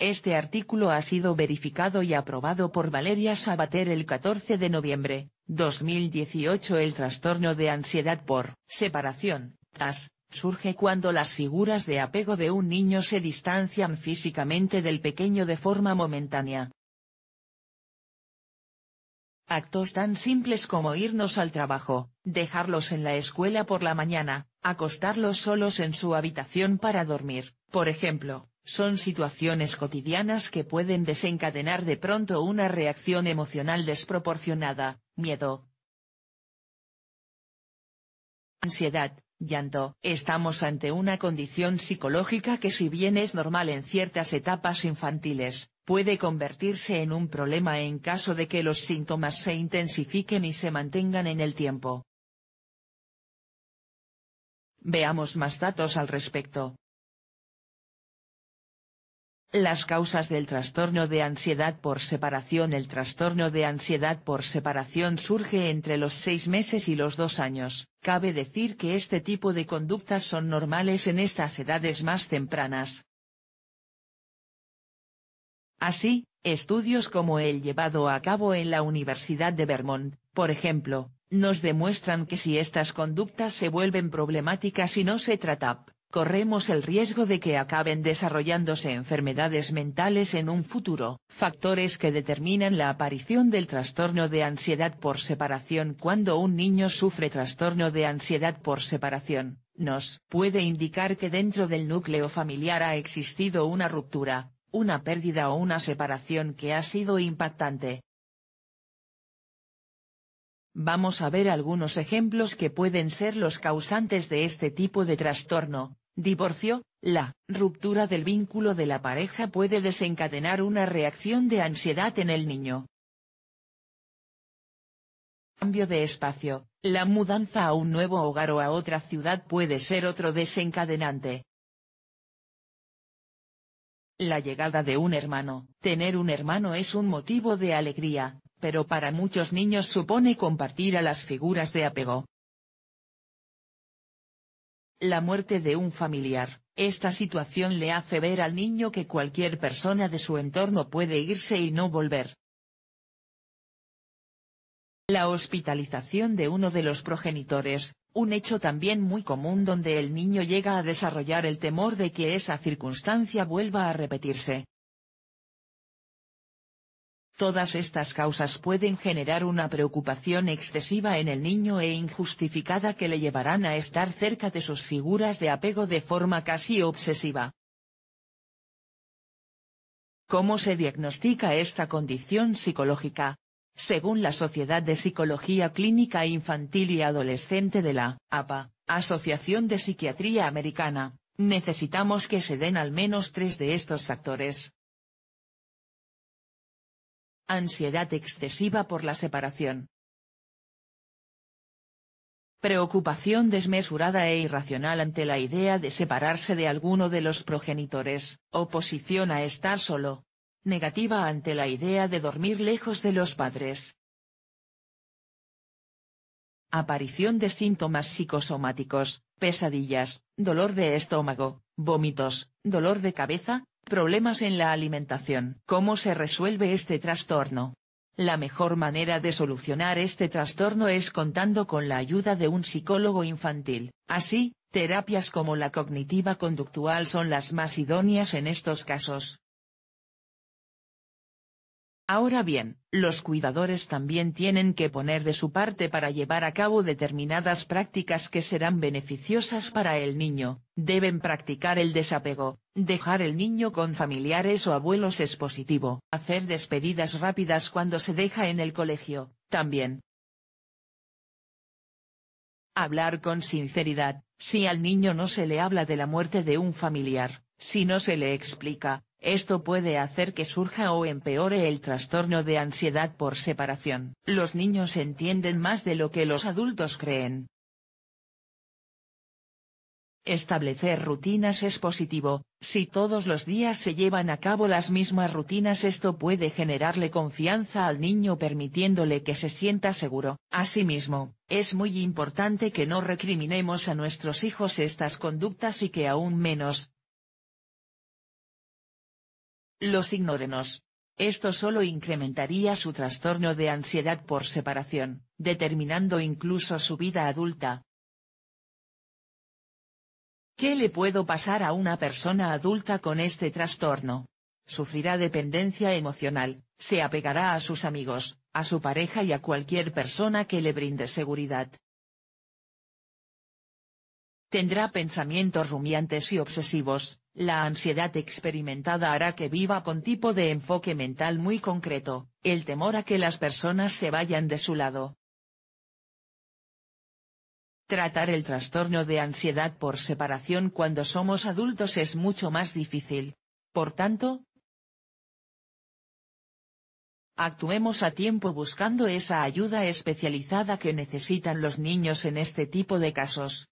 Este artículo ha sido verificado y aprobado por Valeria Sabater el 14 de noviembre, 2018 El trastorno de ansiedad por separación, TAS, surge cuando las figuras de apego de un niño se distancian físicamente del pequeño de forma momentánea. Actos tan simples como irnos al trabajo, dejarlos en la escuela por la mañana, acostarlos solos en su habitación para dormir, por ejemplo, son situaciones cotidianas que pueden desencadenar de pronto una reacción emocional desproporcionada, miedo, ansiedad, llanto. Estamos ante una condición psicológica que si bien es normal en ciertas etapas infantiles, puede convertirse en un problema en caso de que los síntomas se intensifiquen y se mantengan en el tiempo. Veamos más datos al respecto. Las causas del trastorno de ansiedad por separación El trastorno de ansiedad por separación surge entre los seis meses y los dos años. Cabe decir que este tipo de conductas son normales en estas edades más tempranas. Así, estudios como el llevado a cabo en la Universidad de Vermont, por ejemplo, nos demuestran que si estas conductas se vuelven problemáticas y no se trata, corremos el riesgo de que acaben desarrollándose enfermedades mentales en un futuro. Factores que determinan la aparición del trastorno de ansiedad por separación Cuando un niño sufre trastorno de ansiedad por separación, nos puede indicar que dentro del núcleo familiar ha existido una ruptura, una pérdida o una separación que ha sido impactante. Vamos a ver algunos ejemplos que pueden ser los causantes de este tipo de trastorno, Divorcio, la ruptura del vínculo de la pareja puede desencadenar una reacción de ansiedad en el niño. Cambio de espacio, la mudanza a un nuevo hogar o a otra ciudad puede ser otro desencadenante. La llegada de un hermano, tener un hermano es un motivo de alegría, pero para muchos niños supone compartir a las figuras de apego la muerte de un familiar, esta situación le hace ver al niño que cualquier persona de su entorno puede irse y no volver. La hospitalización de uno de los progenitores, un hecho también muy común donde el niño llega a desarrollar el temor de que esa circunstancia vuelva a repetirse, Todas estas causas pueden generar una preocupación excesiva en el niño e injustificada que le llevarán a estar cerca de sus figuras de apego de forma casi obsesiva. ¿Cómo se diagnostica esta condición psicológica? Según la Sociedad de Psicología Clínica Infantil y Adolescente de la APA, Asociación de Psiquiatría Americana, necesitamos que se den al menos tres de estos factores, Ansiedad excesiva por la separación. Preocupación desmesurada e irracional ante la idea de separarse de alguno de los progenitores, oposición a estar solo. Negativa ante la idea de dormir lejos de los padres. Aparición de síntomas psicosomáticos, pesadillas, dolor de estómago, vómitos, dolor de cabeza, Problemas en la alimentación. ¿Cómo se resuelve este trastorno? La mejor manera de solucionar este trastorno es contando con la ayuda de un psicólogo infantil. Así, terapias como la cognitiva conductual son las más idóneas en estos casos. Ahora bien, los cuidadores también tienen que poner de su parte para llevar a cabo determinadas prácticas que serán beneficiosas para el niño, deben practicar el desapego, dejar el niño con familiares o abuelos es positivo, hacer despedidas rápidas cuando se deja en el colegio, también. Hablar con sinceridad, si al niño no se le habla de la muerte de un familiar, si no se le explica, esto puede hacer que surja o empeore el trastorno de ansiedad por separación. Los niños entienden más de lo que los adultos creen. Establecer rutinas es positivo, si todos los días se llevan a cabo las mismas rutinas esto puede generarle confianza al niño permitiéndole que se sienta seguro. Asimismo, es muy importante que no recriminemos a nuestros hijos estas conductas y que aún menos, los ignórenos. Esto solo incrementaría su trastorno de ansiedad por separación, determinando incluso su vida adulta. ¿Qué le puedo pasar a una persona adulta con este trastorno? Sufrirá dependencia emocional, se apegará a sus amigos, a su pareja y a cualquier persona que le brinde seguridad. Tendrá pensamientos rumiantes y obsesivos, la ansiedad experimentada hará que viva con tipo de enfoque mental muy concreto, el temor a que las personas se vayan de su lado. Tratar el trastorno de ansiedad por separación cuando somos adultos es mucho más difícil. Por tanto, actuemos a tiempo buscando esa ayuda especializada que necesitan los niños en este tipo de casos.